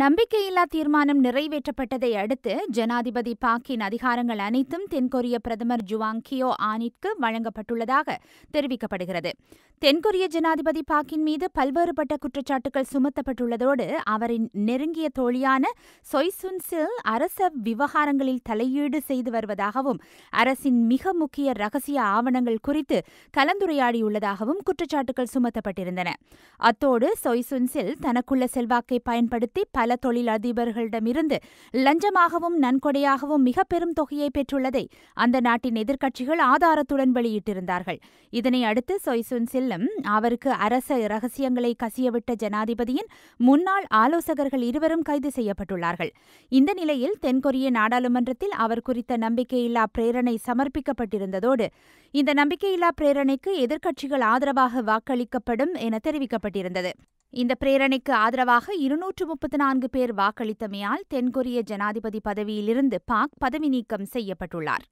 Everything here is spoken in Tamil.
நம்பிக்கையில்லா தீர்மானம் நிறைவேற்றப்பட்டதை அடுத்து ஜனாதிபதி பாக்கின் அதிகாரங்கள் அனைத்தும் தென்கொரிய பிரதமர் ஜுவாங் கியோ ஆனிட்க்கு வழங்கப்பட்டுள்ளதாக தெரிவிக்கப்படுகிறது தென்கொரிய ஜனாதிபதி பாக்கின் மீது பல்வேறுபட்ட குற்றச்சாட்டுகள் சுமத்தப்பட்டுள்ளதோடு அவரின் நெருங்கிய தோழியான சொய்சுன் சில் அரச விவகாரங்களில் தலையீடு செய்து வருவதாகவும் அரசின் மிக முக்கிய ரகசிய ஆவணங்கள் குறித்து கலந்துரையாடியுள்ளதாகவும் குற்றச்சாட்டுகள் சுமத்தப்பட்டிருந்தன அத்தோடு சொய்சுன் சில் தனக்குள்ள செல்வாக்கை பயன்படுத்தி பல தொழிலதிபர்களிடமிருந்து லஞ்சமாகவும் நன்கொடையாகவும் மிக பெரும் தொகையை பெற்றுள்ளதை அந்த நாட்டின் எதிர்க்கட்சிகள் ஆதாரத்துடன் வெளியிட்டிருந்தார்கள் இதனை அடுத்து சொய்சுன் சில்லம் அவருக்கு அரச ரகசியங்களை கசியவிட்ட ஜனாதிபதியின் முன்னாள் ஆலோசகர்கள் இருவரும் கைது செய்யப்பட்டுள்ளார்கள் இந்த நிலையில் தென்கொரிய நாடாளுமன்றத்தில் அவர் குறித்த நம்பிக்கையில்லா பிரேரணை சமர்ப்பிக்கப்பட்டிருந்ததோடு இந்த நம்பிக்கையில்லா பிரேரணைக்கு எதிர்க்கட்சிகள் ஆதரவாக வாக்களிக்கப்படும் என தெரிவிக்கப்பட்டிருந்தது இந்த பிரேரணைக்கு ஆதரவாக இருநூற்று முப்பத்தி நான்கு பேர் வாக்களித்தமையால் தென்கொரிய ஜனாதிபதி பதவியிலிருந்து பாக் பதவி நீக்கம் செய்யப்பட்டுள்ளார்